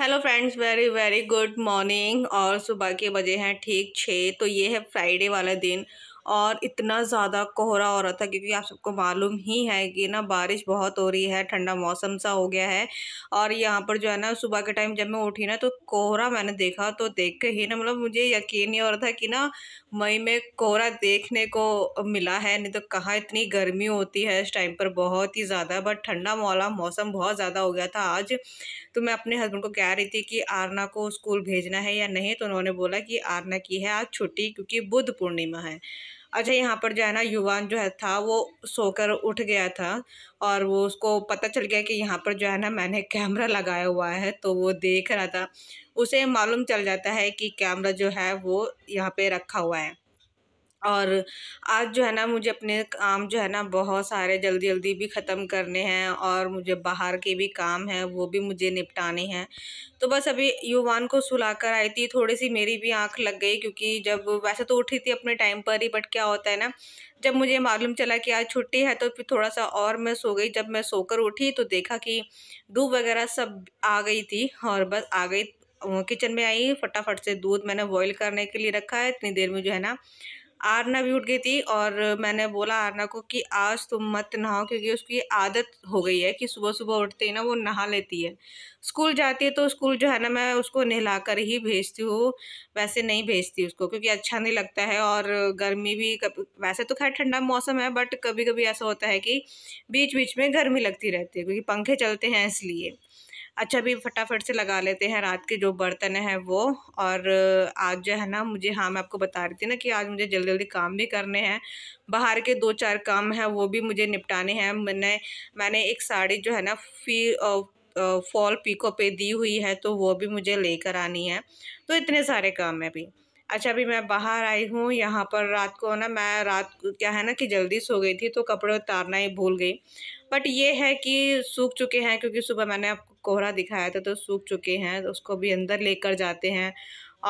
Hello friends very very good morning और सुबह के बजे हैं ठीक छः तो ये है फ्राइडे वाला दिन और इतना ज़्यादा कोहरा हो रहा था क्योंकि आप सबको मालूम ही है कि ना बारिश बहुत हो रही है ठंडा मौसम सा हो गया है और यहाँ पर जो है ना सुबह के टाइम जब मैं उठी ना तो कोहरा मैंने देखा तो देख के ही ना मतलब मुझे यकीन नहीं हो रहा था कि ना मई में कोहरा देखने को मिला है नहीं तो कहाँ इतनी गर्मी होती है इस टाइम पर बहुत ही ज़्यादा बट ठंडा मौला मौसम बहुत ज़्यादा हो गया था आज तो मैं अपने हस्बैंड को कह रही थी कि आरना को स्कूल भेजना है या नहीं तो उन्होंने बोला कि आरना की है आज छुट्टी क्योंकि बुध पूर्णिमा है अच्छा यहाँ पर जो है ना युवान जो है था वो सोकर उठ गया था और वो उसको पता चल गया कि यहाँ पर जो है ना मैंने कैमरा लगाया हुआ है तो वो देख रहा था उसे मालूम चल जाता है कि कैमरा जो है वो यहाँ पे रखा हुआ है और आज जो है ना मुझे अपने काम जो है ना बहुत सारे जल्दी जल्दी भी ख़त्म करने हैं और मुझे बाहर के भी काम हैं वो भी मुझे निपटाने हैं तो बस अभी युवान को सुला कर आई थी थोड़ी सी मेरी भी आंख लग गई क्योंकि जब वैसे तो उठी थी अपने टाइम पर ही बट क्या होता है ना जब मुझे मालूम चला कि आज छुट्टी है तो फिर थोड़ा सा और मैं सो गई जब मैं सोकर उठी तो देखा कि डूब वगैरह सब आ गई थी और बस आ गई किचन में आई फटाफट से दूध मैंने बॉईल करने के लिए रखा है इतनी देर में जो है ना आरना भी उठ गई थी और मैंने बोला आरना को कि आज तुम मत नहाओ क्योंकि उसकी आदत हो गई है कि सुबह सुबह उठते ही ना वो नहा लेती है स्कूल जाती है तो स्कूल जो है ना मैं उसको नहला कर ही भेजती हूँ वैसे नहीं भेजती उसको क्योंकि अच्छा नहीं लगता है और गर्मी भी कभी वैसे तो खैर ठंडा मौसम है बट कभी कभी ऐसा होता है कि बीच बीच में गर्मी लगती रहती है क्योंकि पंखे चलते हैं इसलिए अच्छा भी फटाफट से लगा लेते हैं रात के जो बर्तन हैं वो और आज जो है ना मुझे हाँ मैं आपको बता रही थी ना कि आज मुझे जल्दी जल्दी काम भी करने हैं बाहर के दो चार काम हैं वो भी मुझे निपटाने हैं मैंने मैंने एक साड़ी जो है ना फी फॉल पीको पे दी हुई है तो वो भी मुझे लेकर आनी है तो इतने सारे काम है अभी अच्छा अभी मैं बाहर आई हूँ यहाँ पर रात को ना मैं रात क्या है ना कि जल्दी सो गई थी तो कपड़े उतारना ही भूल गई बट ये है कि सूख चुके हैं क्योंकि सुबह मैंने आपको कोहरा दिखाया था तो सूख चुके हैं तो उसको भी अंदर लेकर जाते हैं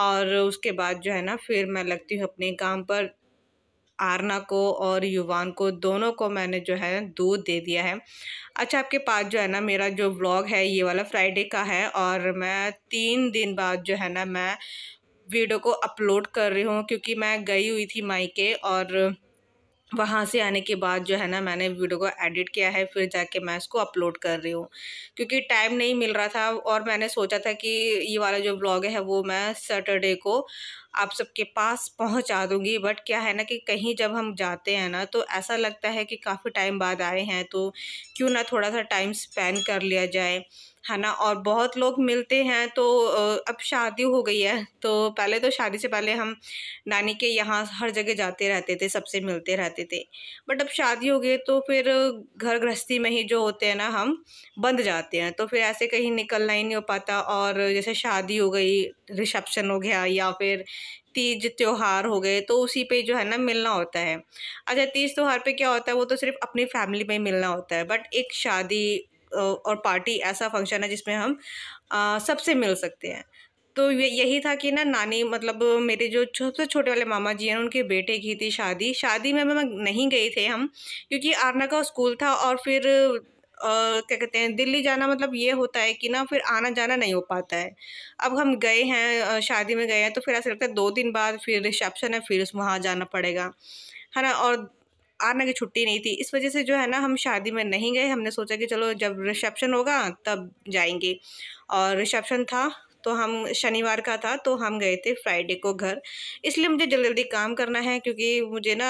और उसके बाद जो है ना फिर मैं लगती हूँ अपने काम पर आरना को और युवान को दोनों को मैंने जो है दूध दे दिया है अच्छा आपके पास जो है ना मेरा जो व्लॉग है ये वाला फ्राइडे का है और मैं तीन दिन बाद जो है ना मैं वीडियो को अपलोड कर रही हूँ क्योंकि मैं गई हुई थी माइके और वहाँ से आने के बाद जो है ना मैंने वीडियो को एडिट किया है फिर जाके मैं इसको अपलोड कर रही हूँ क्योंकि टाइम नहीं मिल रहा था और मैंने सोचा था कि ये वाला जो ब्लॉग है वो मैं सैटरडे को आप सबके पास पहुँचा दूँगी बट क्या है ना कि कहीं जब हम जाते हैं ना तो ऐसा लगता है कि काफ़ी टाइम बाद आए हैं तो क्यों ना थोड़ा सा टाइम स्पेंड कर लिया जाए है ना और बहुत लोग मिलते हैं तो अब शादी हो गई है तो पहले तो शादी से पहले हम नानी के यहाँ हर जगह जाते रहते थे सबसे मिलते रहते थे बट अब शादी हो गई तो फिर घर गृहस्थी में ही जो होते हैं ना हम बंद जाते हैं तो फिर ऐसे कहीं निकलना ही नहीं हो पाता और जैसे शादी हो गई रिसेप्शन हो गया या फिर तीज त्यौहार हो गए तो उसी पे जो है ना मिलना होता है अच्छा तीज त्यौहार पे क्या होता है वो तो सिर्फ अपनी फैमिली में मिलना होता है बट एक शादी और पार्टी ऐसा फंक्शन है जिसमें हम सबसे मिल सकते हैं तो यही था कि ना नानी मतलब मेरे जो सबसे छोटे वाले मामा जी हैं उनके बेटे की थी शादी शादी में मैं नहीं गई थे हम क्योंकि आरना का स्कूल था और फिर क्या कहते हैं दिल्ली जाना मतलब ये होता है कि ना फिर आना जाना नहीं हो पाता है अब हम गए हैं शादी में गए हैं तो फिर ऐसा लगता है दो दिन बाद फिर रिसेप्शन है फिर वहाँ जाना पड़ेगा है ना और आना की छुट्टी नहीं थी इस वजह से जो है ना हम शादी में नहीं गए हमने सोचा कि चलो जब रिसेप्शन होगा तब जाएंगे और रिसेप्शन था तो हम शनिवार का था तो हम गए थे फ्राइडे को घर इसलिए मुझे जल्दी जल्दी काम करना है क्योंकि मुझे ना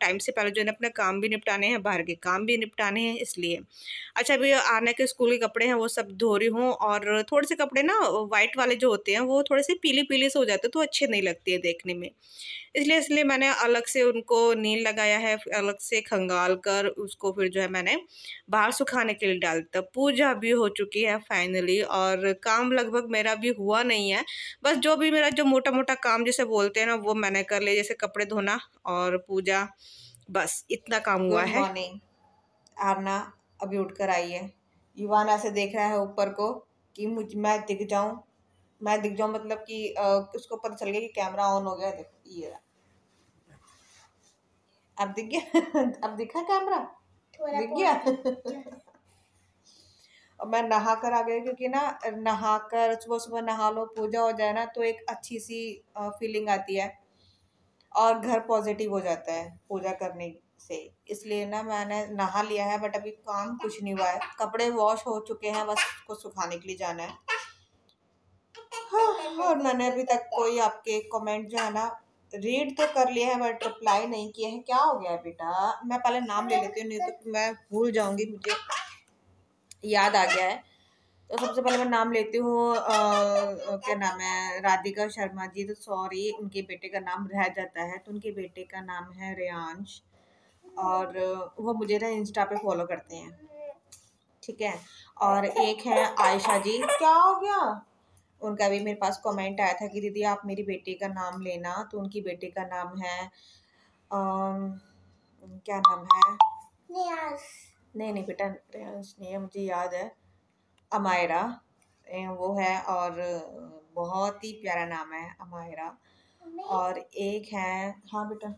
टाइम से पहले जो है ना अपना काम भी निपटाने हैं बाहर के काम भी निपटाने हैं इसलिए अच्छा अभी आने के स्कूल के कपड़े हैं वो सब धो रही हूँ और थोड़े से कपड़े ना वाइट वाले जो होते हैं वो थोड़े से पीले पीले से हो जाते हैं तो अच्छे नहीं लगते हैं देखने में इसलिए इसलिए मैंने अलग से उनको नील लगाया है अलग से खंगाल कर उसको फिर जो है मैंने बाहर सुखाने के लिए डाल दिया पूजा भी हो चुकी है फाइनली और काम लगभग मेरा भी अभी हुआ नहीं है बस जो भी मेरा जो मोटा मोटा काम जैसे बोलते हैं ना वो मैंने कर लिया जैसे कपड़े धोना और पूजा बस इतना काम Good हुआ morning. है आरना अभी उठ कर आई है युवान ऐसे देख रहा है ऊपर को कि मुझ मैं दिख जाऊं मैं दिख जाऊं मतलब कि उसको पता चल गया कि कैमरा ऑन हो गया देखो ये अब दिख गया अब दिखा कैमरा दिख गया मैं नहा कर आ गई क्योंकि ना नहा कर सुबह सुबह नहा लो पूजा हो जाए ना तो एक अच्छी सी फीलिंग आती है और घर पॉजिटिव हो जाता है पूजा करने से इसलिए ना मैंने नहा लिया है बट अभी काम कुछ नहीं हुआ है कपड़े वॉश हो चुके हैं बस उसको सुखाने के लिए जाना है हाँ और मैंने अभी तक कोई आपके कमेंट जो है ना रीड तो कर लिया है बट रिप्लाई नहीं किए हैं क्या हो गया बेटा मैं पहले नाम ले लेती हूँ नहीं तो मैं भूल जाऊंगी मुझे याद आ गया है तो सबसे पहले मैं नाम लेती हूँ क्या नाम है राधिका शर्मा जी तो सॉरी उनके बेटे का नाम रह जाता है तो उनके बेटे का नाम है रेयांश और वो मुझे ना इंस्टा पे फॉलो करते हैं ठीक है और एक है आयशा जी क्या हो गया उनका भी मेरे पास कमेंट आया था कि दीदी आप मेरी बेटी का नाम लेना तो उनकी बेटी का नाम है आ, क्या नाम है नहीं नहीं बेटा प्रियांश नहीं है मुझे याद है अमायरा वो है और बहुत ही प्यारा नाम है अमायरा और एक है हाँ बेटा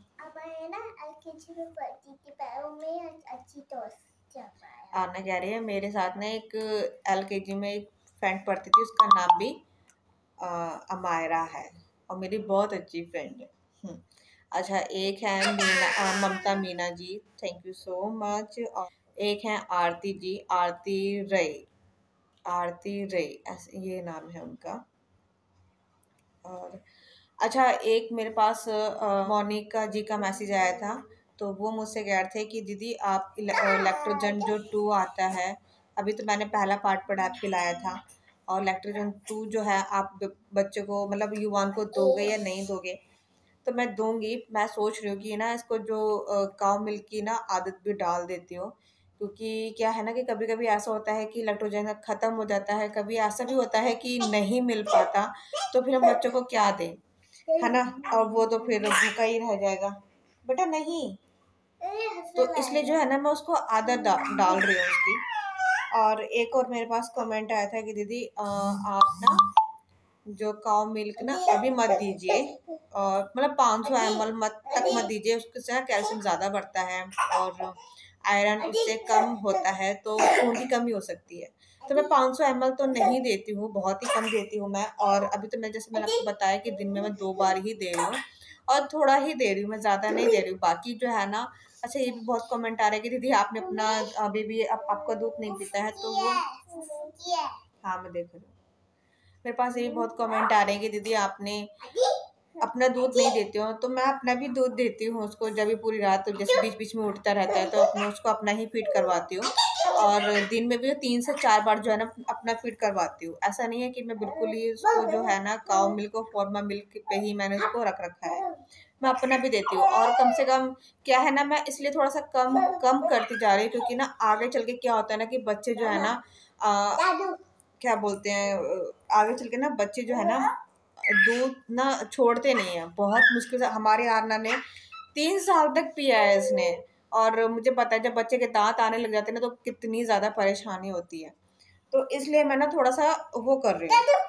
आना कह रही है मेरे साथ ना एक एल के जी में एक फ्रेंड पढ़ती थी उसका नाम भी आ, अमायरा है और मेरी बहुत अच्छी फ्रेंड है हम्म। अच्छा एक है Meena Mamta Meena ji thank you so much और एक हैं आरती जी आरती रई आरती रई ऐसे ये नाम है उनका और अच्छा एक मेरे पास मोनिका जी का मैसेज आया था तो वो मुझसे कह रहे थे कि दीदी आप इलेक्ट्रोजन जो टू आता है अभी तो मैंने पहला पार्ट पढ़ा आपके लाया था और इलेक्ट्रोजन टू जो है आप बच्चों को मतलब युवाओं को दोगे या नहीं दोगे तो मैं दूंगी मैं सोच रही हूँ कि ना इसको जो काव मिल्क की ना आदत भी डाल देती हूँ क्योंकि क्या है ना कि कभी कभी ऐसा होता है कि लैक्टोजन ख़त्म हो जाता है कभी ऐसा भी होता है कि नहीं मिल पाता तो फिर हम बच्चों को क्या दें है ना और वो तो फिर भूखा ही रह जाएगा बेटा नहीं तो इसलिए जो है ना मैं उसको आदत डा, डाल रही हूँ उसकी और एक और मेरे पास कमेंट आया था कि दीदी आप ना जो काव मिल्क ना अभी मत दीजिए और मतलब पाँच सौ एम एल मत तक मत दीजिए उसके से कैल्शियम ज़्यादा बढ़ता है और आयरन उससे कम होता तो है तो खून की कमी हो सकती है तो मैं 500 सौ तो नहीं तो देती हूँ बहुत ही कम देती हूँ मैं और अभी तो मैं जैसे मैंने आपको बताया कि दिन में मैं दो बार ही दे रही हूँ और थोड़ा ही दे रही हूँ मैं ज़्यादा नहीं दे रही हूँ बाकी जो है ना अच्छा ये भी बहुत कमेंट आ रहा है कि दीदी आपने अपना अभी भी आप, आपका दूध नहीं पीता है तो वो हाँ मैं देख रही हूँ मेरे पास ये भी बहुत कमेंट आ रहे हैं कि दीदी आपने अपना दूध नहीं देती हूँ तो मैं अपना भी दूध देती हूँ उसको जब भी पूरी रात जैसे बीच बीच में उठता रहता है तो अपने उसको अपना ही फीड करवाती हूँ और दिन में भी तीन से चार बार जो है ना अपना फीड करवाती हूँ ऐसा नहीं है कि मैं बिल्कुल ही उसको जो है ना काव मिल्क और फॉर्मा मिल्क पे ही मैंने उसको रख रखा है मैं अपना भी देती हूँ और कम से कम क्या है ना मैं इसलिए थोड़ा सा कम कम करती जा रही हूँ क्योंकि ना आगे चल के क्या होता है ना कि बच्चे जो है ना आ, क्या बोलते हैं आगे चल के ना बच्चे जो है ना दूध ना छोड़ते नहीं हैं बहुत मुश्किल से हमारे आरना ने तीन साल तक पिया है इसने और मुझे पता है जब बच्चे के दांत आने लग जाते हैं ना तो कितनी ज़्यादा परेशानी होती है तो इसलिए मैं ना थोड़ा सा वो कर रही हूँ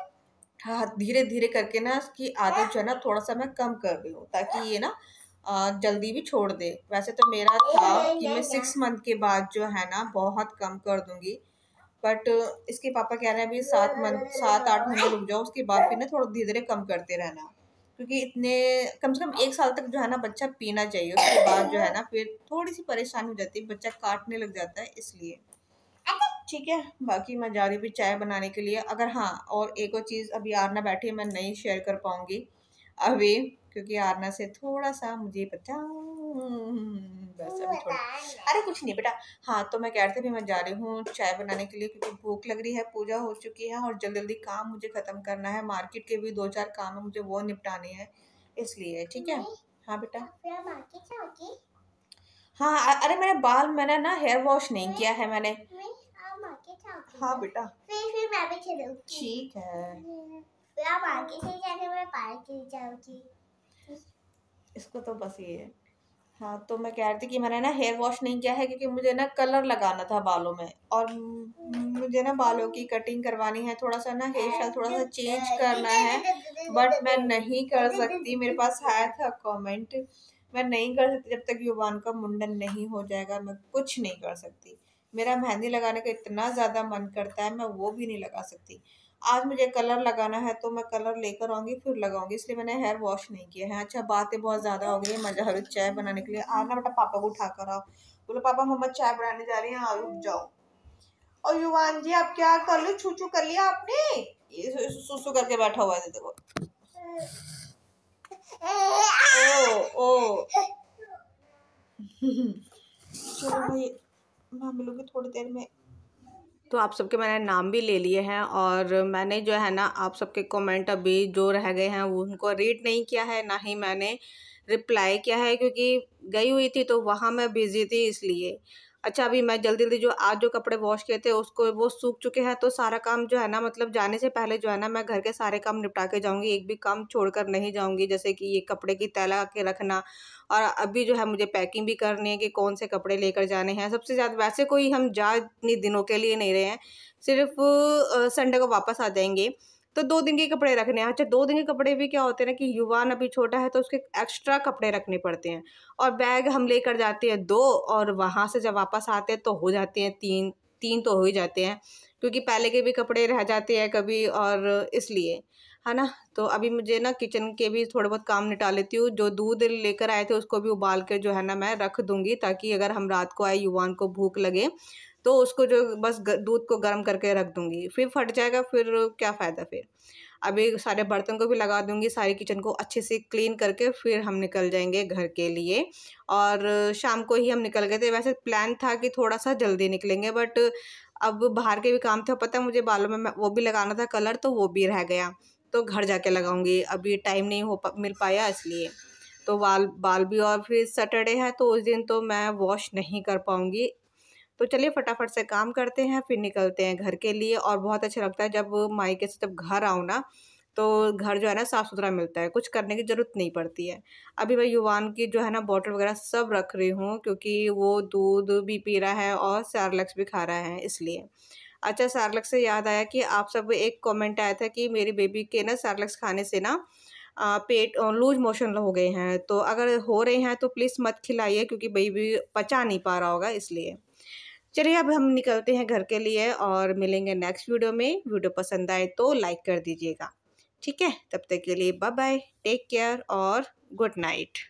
हाँ धीरे धीरे करके ना इसकी आदत जो है ना थोड़ा सा मैं कम कर रही हूँ ताकि ये ना जल्दी भी छोड़ दे वैसे तो मेरा था कि मैं सिक्स मंथ के बाद जो है ना बहुत कम कर दूँगी बट uh, इसके पापा कह रहे हैं अभी सात मंथ सात आठ महीने रुक जाओ उसके बाद फिर ना थोड़ा धीरे धीरे कम करते रहना क्योंकि इतने कम से कम एक साल तक जो है ना बच्चा पीना चाहिए उसके बाद जो है ना फिर थोड़ी सी परेशानी हो जाती है बच्चा काटने लग जाता है इसलिए ठीक है बाकी मैं जा रही हूँ चाय बनाने के लिए अगर हाँ और एक और चीज़ अभी आरना बैठी मैं नहीं शेयर कर पाऊँगी अभी क्योंकि आरना से थोड़ा सा मुझे पता बस अभी थोड़ा अरे कुछ नहीं बेटा हाँ तो मैं कह रही थी भी मैं जा रही हूँ चाय बनाने के लिए क्योंकि भूख लग रही है पूजा हो चुकी है और जल्दी जल्दी काम मुझे ख़त्म करना है मार्केट के भी दो चार काम है मुझे वो निपटाने हैं इसलिए ठीक है हाँ बेटा तो हाँ अरे मेरे बाल मैंने ना हेयर वॉश नहीं किया है मैंने हाँ बेटा ठीक है हम्म। इसको तो बस ये हाँ तो मैं कह रही थी कि मैंने ना हेयर वॉश नहीं किया है क्योंकि मुझे ना कलर लगाना था बालों में और मुझे ना बालों की कटिंग करवानी है थोड़ा सा ना हेयर स्टाइल थोड़ा सा चेंज करना है बट मैं नहीं कर सकती मेरे पास आया था कमेंट मैं नहीं कर सकती जब तक युवान का मुंडन नहीं हो जाएगा मैं कुछ नहीं कर सकती मेरा मेहंदी लगाने का इतना ज़्यादा मन करता है मैं वो भी नहीं लगा सकती आज मुझे कलर लगाना है तो मैं कलर लेकर आऊँगी फिर लगाऊंगी इसलिए मैंने हेयर वॉश नहीं किया है अच्छा बातें बहुत ज़्यादा हो गई है मज़ा हर चाय बनाने के लिए आना बेटा पापा को उठा कर आओ बोलो पापा मम्मा चाय बनाने जा रही हैं आ रुक जाओ और युवान जी आप क्या कर लो छू छू कर लिया आपने ये सुसु करके बैठा हुआ है देखो ओ ओ चलो भाई मैं मिलूंगी थोड़ी देर में तो आप सबके मैंने नाम भी ले लिए हैं और मैंने जो है ना आप सबके कमेंट अभी जो रह गए हैं उनको रीड नहीं किया है ना ही मैंने रिप्लाई किया है क्योंकि गई हुई थी तो वहाँ मैं बिज़ी थी इसलिए अच्छा अभी मैं जल्दी जल्दी जो आज जो कपड़े वॉश किए थे उसको वो सूख चुके हैं तो सारा काम जो है ना मतलब जाने से पहले जो है ना मैं घर के सारे काम निपटा के जाऊँगी एक भी काम छोड़कर नहीं जाऊँगी जैसे कि ये कपड़े की तय लगा के रखना और अभी जो है मुझे पैकिंग भी करनी है कि कौन से कपड़े लेकर जाने हैं सबसे ज़्यादा वैसे कोई हम जा इतनी दिनों के लिए नहीं रहे हैं सिर्फ संडे को वापस आ जाएंगे तो दो दिन के कपड़े रखने हैं अच्छा दो दिन के कपड़े भी क्या होते हैं ना कि युवान अभी छोटा है तो उसके एक्स्ट्रा कपड़े रखने पड़ते हैं और बैग हम लेकर जाते हैं दो और वहाँ से जब वापस आते हैं तो हो जाते हैं तीन तीन तो हो ही जाते हैं क्योंकि पहले के भी कपड़े रह जाते हैं कभी और इसलिए है ना तो अभी मुझे ना किचन के भी थोड़े बहुत काम निटा लेती हूँ जो दूध लेकर आए थे उसको भी उबाल कर जो है ना मैं रख दूँगी ताकि अगर हम रात को आए युवान को भूख लगे तो उसको जो बस दूध को गर्म करके रख दूँगी फिर फट जाएगा फिर क्या फ़ायदा फिर अभी सारे बर्तन को भी लगा दूंगी सारी किचन को अच्छे से क्लीन करके फिर हम निकल जाएंगे घर के लिए और शाम को ही हम निकल गए थे वैसे प्लान था कि थोड़ा सा जल्दी निकलेंगे बट अब बाहर के भी काम थे पता मुझे बालों में वो भी लगाना था कलर तो वो भी रह गया तो घर जाके लगाऊंगी अभी टाइम नहीं हो पा मिल पाया इसलिए तो बाल बाल भी और फिर सैटरडे है तो उस दिन तो मैं वॉश नहीं कर पाऊँगी तो चलिए फटाफट से काम करते हैं फिर निकलते हैं घर के लिए और बहुत अच्छा लगता है जब माई के जब घर आऊँ ना तो घर जो है ना साफ़ सुथरा मिलता है कुछ करने की ज़रूरत नहीं पड़ती है अभी मैं युवान की जो है ना बॉटल वगैरह सब रख रही हूँ क्योंकि वो दूध भी पी रहा है और सैरलक्स भी खा रहा है इसलिए अच्छा सारलक्स से याद आया कि आप सब एक कमेंट आया था कि मेरी बेबी के ना सार्लक्स खाने से ना पेट लूज मोशन हो गए हैं तो अगर हो रहे हैं तो प्लीज़ मत खिलाइए क्योंकि बेबी पचा नहीं पा रहा होगा इसलिए चलिए अब हम निकलते हैं घर के लिए और मिलेंगे नेक्स्ट वीडियो में वीडियो पसंद आए तो लाइक कर दीजिएगा ठीक है तब तक के लिए बाय बाय टेक केयर और गुड नाइट